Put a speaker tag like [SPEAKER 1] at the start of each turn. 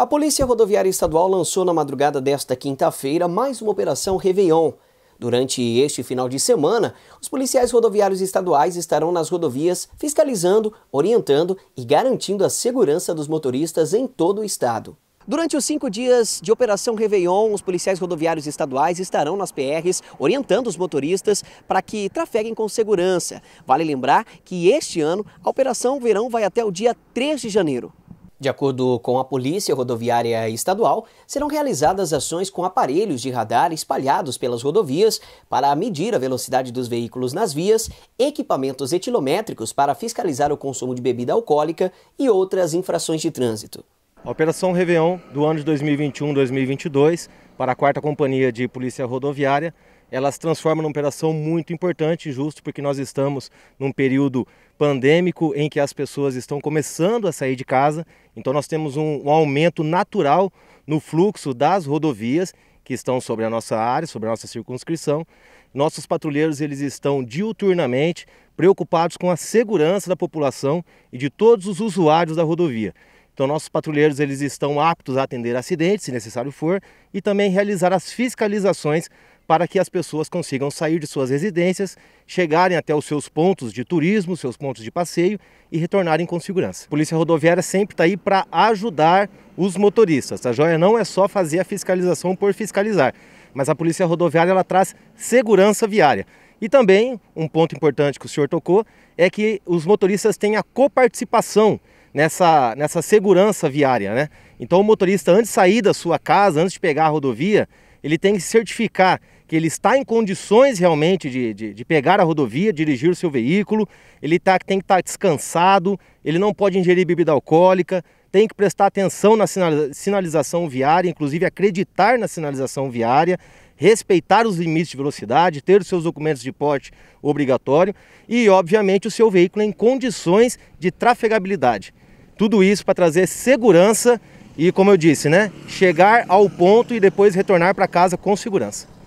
[SPEAKER 1] A Polícia Rodoviária Estadual lançou na madrugada desta quinta-feira mais uma operação Réveillon. Durante este final de semana, os policiais rodoviários estaduais estarão nas rodovias fiscalizando, orientando e garantindo a segurança dos motoristas em todo o estado. Durante os cinco dias de Operação Réveillon, os policiais rodoviários estaduais estarão nas PRs orientando os motoristas para que trafeguem com segurança. Vale lembrar que este ano a Operação Verão vai até o dia 3 de janeiro. De acordo com a Polícia Rodoviária Estadual, serão realizadas ações com aparelhos de radar espalhados pelas rodovias para medir a velocidade dos veículos nas vias, equipamentos etilométricos para fiscalizar o consumo de bebida alcoólica e outras infrações de trânsito.
[SPEAKER 2] A Operação Réveillon do ano de 2021-2022 para a 4 Companhia de Polícia Rodoviária, ela se transforma numa operação muito importante justo porque nós estamos num período pandêmico em que as pessoas estão começando a sair de casa, então nós temos um, um aumento natural no fluxo das rodovias que estão sobre a nossa área, sobre a nossa circunscrição. Nossos patrulheiros eles estão diuturnamente preocupados com a segurança da população e de todos os usuários da rodovia. Então nossos patrulheiros eles estão aptos a atender acidentes, se necessário for, e também realizar as fiscalizações para que as pessoas consigam sair de suas residências, chegarem até os seus pontos de turismo, seus pontos de passeio e retornarem com segurança. A Polícia Rodoviária sempre está aí para ajudar os motoristas. A tá joia não é só fazer a fiscalização por fiscalizar, mas a Polícia Rodoviária ela traz segurança viária. E também, um ponto importante que o senhor tocou, é que os motoristas têm a coparticipação nessa, nessa segurança viária, né? Então o motorista, antes de sair da sua casa, antes de pegar a rodovia, ele tem que certificar que ele está em condições realmente de, de, de pegar a rodovia, dirigir o seu veículo, ele tá, tem que estar tá descansado, ele não pode ingerir bebida alcoólica, tem que prestar atenção na sinalização viária, inclusive acreditar na sinalização viária, respeitar os limites de velocidade, ter os seus documentos de porte obrigatório e, obviamente, o seu veículo em condições de trafegabilidade. Tudo isso para trazer segurança e, como eu disse, né, chegar ao ponto e depois retornar para casa com segurança.